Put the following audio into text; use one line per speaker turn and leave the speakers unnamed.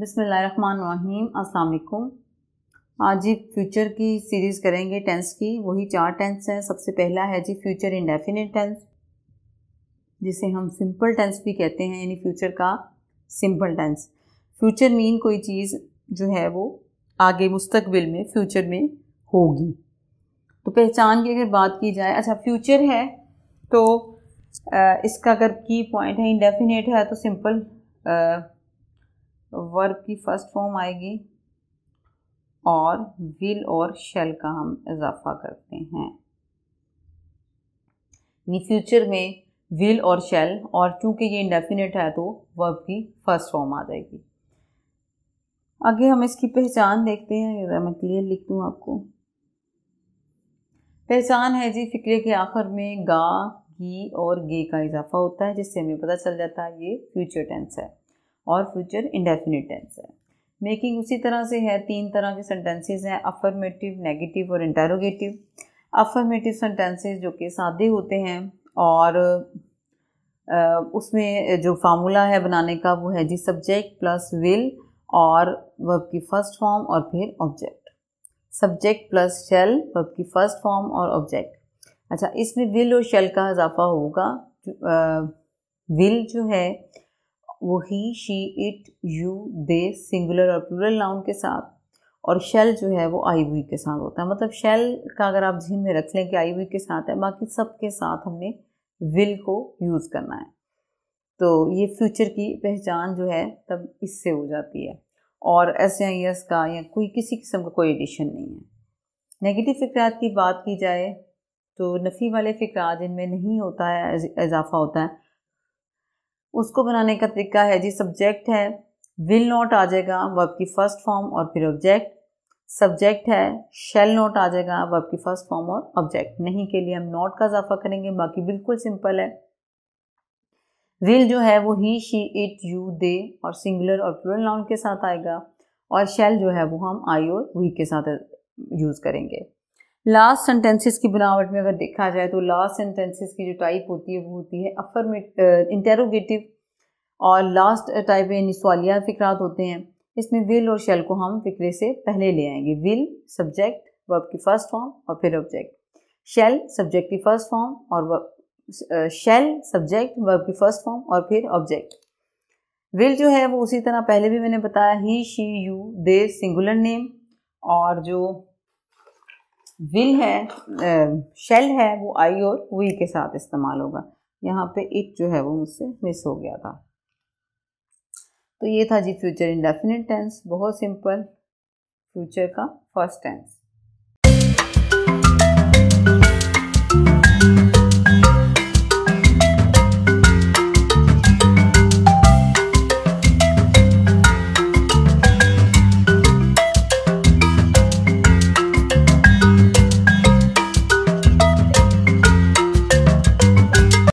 बिसमीम अस्सलाम आज जी फ्यूचर की सीरीज़ करेंगे टेंस की वही चार टेंस हैं सबसे पहला है जी फ्यूचर इंडेफिनिट टेंस जिसे हम सिंपल टेंस भी कहते हैं यानी फ्यूचर का सिंपल टेंस फ्यूचर मीन कोई चीज़ जो है वो आगे मुस्तकबिल में फ्यूचर में होगी तो पहचान की अगर बात की जाए अच्छा फ्यूचर है तो इसका अगर की पॉइंट है इंडेफिनेट है तो सिंपल वर्ब की फर्स्ट फॉर्म आएगी और विल और शेल का हम इजाफा करते हैं यानी फ्यूचर में विल और शेल और चूंकि ये इंडेफिनेट है तो वर्ब की फर्स्ट फॉर्म आ जाएगी आगे हम इसकी पहचान देखते हैं मैं क्लियर लिख दूँ आपको पहचान है जी फिक्रे के आखिर में गा गी और गे का इजाफा होता है जिससे हमें पता चल जाता है ये फ्यूचर टेंस है और फ्यूचर इंडेफिनिट टेंस है मेकिंग उसी तरह से है तीन तरह के सेंटेंसेस हैं अफर्मेटिव नेगेटिव और इंटेरोगेटिव अफर्मेटिव सेंटेंसेस जो कि सादे होते हैं और उसमें जो फार्मूला है बनाने का वो है जी सब्जेक्ट प्लस विल और वर्ब की फर्स्ट फॉर्म और फिर object subject plus shall verb की फर्स्ट फॉर्म और ऑब्जेक्ट अच्छा इसमें विल और शेल का इजाफा होगा विल जो है वो he she it you they singular और प्लूरल नाउन के साथ और शेल जो है वो आई वी के साथ होता है मतलब शेल का अगर आप जिन में रख लें कि आई वी के साथ है बाकी सब के साथ हमने विल को यूज़ करना है तो ये फ्यूचर की पहचान जो है तब इससे हो जाती है और एस या यस का या कोई किसी किस्म का कोई एडिशन नहीं है नेगेटिव फ़िक्रात की बात की जाए तो नफ़ी वाले फ़िक्रा जिनमें नहीं होता है इजाफा होता है उसको बनाने का तरीका है जी सब्जेक्ट है विल नॉट आ जाएगा वर्ब की फर्स्ट फॉर्म और फिर ऑब्जेक्ट सब्जेक्ट है शेल नॉट आ जाएगा वर्ब की फर्स्ट फॉर्म और ऑब्जेक्ट नहीं के लिए हम नॉट का इजाफा करेंगे बाकी बिल्कुल सिंपल है विल जो है वो he she it you they और सिंगुलर और प्लुरल नाउन के साथ आएगा और शेल जो है वो हम आई और वी के साथ यूज़ करेंगे लास्ट सेंटेंसेस की बनावट में अगर देखा जाए तो लास्ट सेंटेंसेस की जो टाइप होती है वो होती है अफर्मेट इंटेरोगेटिव uh, और लास्ट टाइप में निस्वालिया फ़िक्रात होते हैं इसमें विल और शेल को हम फिक्रे से पहले ले आएंगे विल सब्जेक्ट वर्ब की फर्स्ट फॉर्म और फिर ऑब्जेक्ट शेल सब्जेक्ट की फर्स्ट फॉर्म और शेल सब्जेक्ट वर्ब की फर्स्ट फॉर्म और फिर ऑब्जेक्ट विल जो है वो उसी तरह पहले भी मैंने बताया he she you they singular name और जो विल है शेल है वो आई और वी के साथ इस्तेमाल होगा यहाँ पे इट जो है वो मुझसे मिस हो गया था तो ये था जी फ्यूचर इंडेफिनिट टेंस बहुत सिंपल फ्यूचर का फर्स्ट टेंस